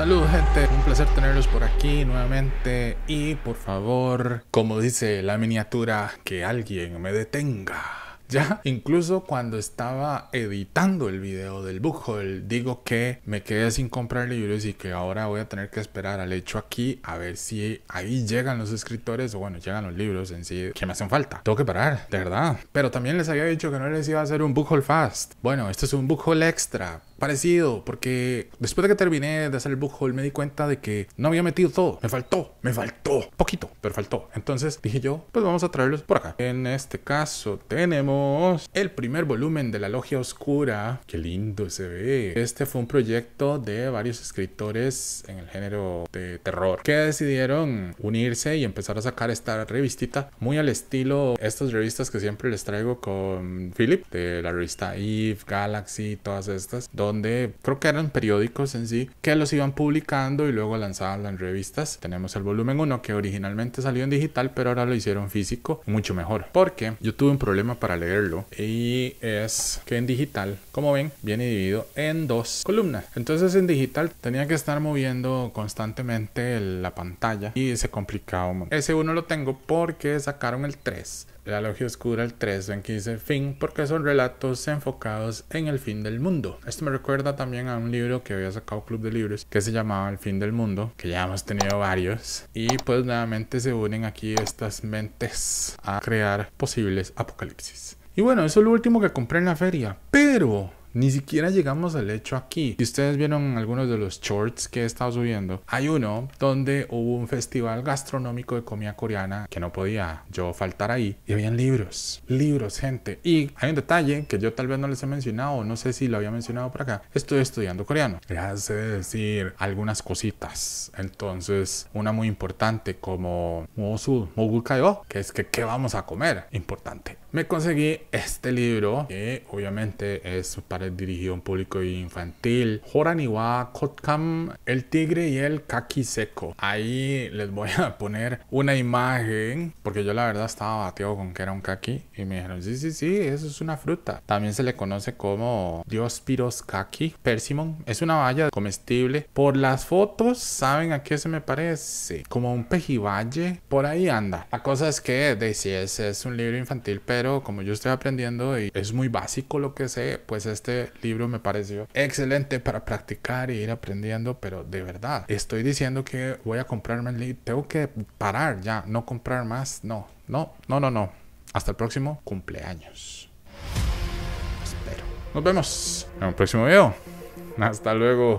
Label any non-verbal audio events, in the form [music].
Saludos gente, un placer tenerlos por aquí nuevamente y por favor, como dice la miniatura, que alguien me detenga. [laughs] Ya, incluso cuando estaba editando el video del book digo que me quedé sin comprar libros y que ahora voy a tener que esperar al hecho aquí a ver si ahí llegan los escritores o bueno, llegan los libros en sí que me hacen falta. Tengo que parar, de verdad. Pero también les había dicho que no les iba a hacer un book fast. Bueno, esto es un book extra parecido, porque después de que terminé de hacer el book haul me di cuenta de que no había metido todo, me faltó, me faltó, poquito, pero faltó. Entonces dije yo, pues vamos a traerlos por acá. En este caso tenemos el primer volumen de La Logia Oscura, qué lindo se ve. Este fue un proyecto de varios escritores en el género de terror que decidieron unirse y empezar a sacar esta revistita muy al estilo estas revistas que siempre les traigo con Philip de la revista Eve, Galaxy, todas estas donde creo que eran periódicos en sí, que los iban publicando y luego lanzaban las revistas. Tenemos el volumen 1 que originalmente salió en digital, pero ahora lo hicieron físico, mucho mejor. Porque yo tuve un problema para leerlo y es que en digital, como ven, viene dividido en dos columnas. Entonces en digital tenía que estar moviendo constantemente la pantalla y se complicaba Ese uno lo tengo porque sacaron el 3 la Logia Oscura, el 3, en que dice fin, porque son relatos enfocados en el fin del mundo. Esto me recuerda también a un libro que había sacado Club de Libros, que se llamaba El fin del mundo, que ya hemos tenido varios. Y pues nuevamente se unen aquí estas mentes a crear posibles apocalipsis. Y bueno, eso es lo último que compré en la feria, pero ni siquiera llegamos al hecho aquí. Si ustedes vieron algunos de los shorts que he estado subiendo, hay uno donde hubo un festival gastronómico de comida coreana que no podía yo faltar ahí. Y habían libros, libros, gente. Y hay un detalle que yo tal vez no les he mencionado, no sé si lo había mencionado por acá. Estoy estudiando coreano. Ya hace decir algunas cositas. Entonces, una muy importante como Mosul, Mogul que es que qué vamos a comer. Importante me conseguí este libro que obviamente es para el dirigido a un público infantil. Joraniwa, Kotkam, El Tigre y el Kaki Seco. Ahí les voy a poner una imagen porque yo la verdad estaba bateado con que era un kaki y me dijeron, sí, sí, sí, eso es una fruta. También se le conoce como Diospiros Kaki, Persimmon. Es una valla comestible. Por las fotos, ¿saben a qué se me parece? Como un pejivalle. Por ahí anda. La cosa es que, de si ese es un libro infantil, pero pero como yo estoy aprendiendo y es muy básico lo que sé, pues este libro me pareció excelente para practicar y ir aprendiendo, pero de verdad, estoy diciendo que voy a comprarme el libro, tengo que parar ya, no comprar más, no, no, no, no, no. Hasta el próximo cumpleaños. Espero. Nos vemos en un próximo video. Hasta luego.